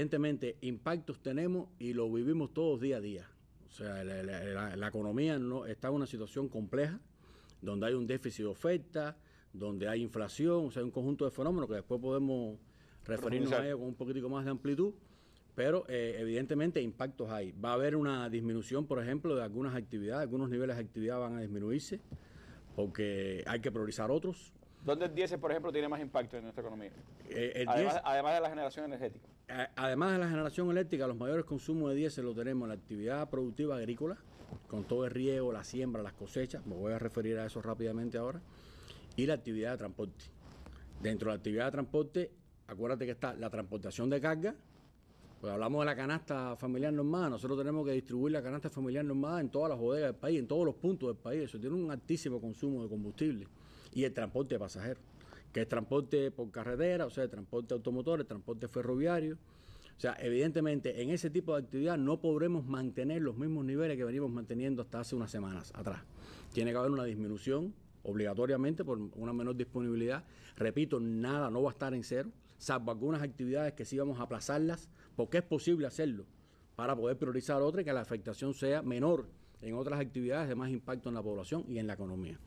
evidentemente impactos tenemos y lo vivimos todos día a día. O sea, la, economía no, está en una situación compleja, donde hay un déficit de oferta, donde hay inflación, o sea, hay un conjunto de fenómenos que después podemos referirnos a ello con un poquitico más de amplitud, pero eh, evidentemente impactos hay. Va a haber una disminución, por ejemplo, de algunas actividades, algunos niveles de actividad van a disminuirse, porque hay que priorizar otros. ¿Dónde el 10, por ejemplo, tiene más impacto en nuestra economía? Eh, además de la generación energética además de la generación eléctrica, los mayores consumos de diésel lo tenemos en la actividad productiva agrícola, con todo el riego, la siembra, las cosechas, me voy a referir a eso rápidamente ahora, y la actividad de transporte. Dentro de la actividad de transporte, acuérdate que está la transportación de carga, pues hablamos de la canasta familiar normada, nosotros tenemos que distribuir la canasta familiar normada en todas las bodegas del país, en todos los puntos del país, eso tiene un altísimo consumo de combustible y el transporte de pasajeros que es transporte por carretera, o sea, transporte automotor, transporte ferroviario. O sea, evidentemente en ese tipo de actividad no podremos mantener los mismos niveles que venimos manteniendo hasta hace unas semanas atrás. Tiene que haber una disminución obligatoriamente por una menor disponibilidad. Repito, nada no va a estar en cero, salvo algunas actividades que sí vamos a aplazarlas, porque es posible hacerlo para poder priorizar otra y que la afectación sea menor en otras actividades de más impacto en la población y en la economía.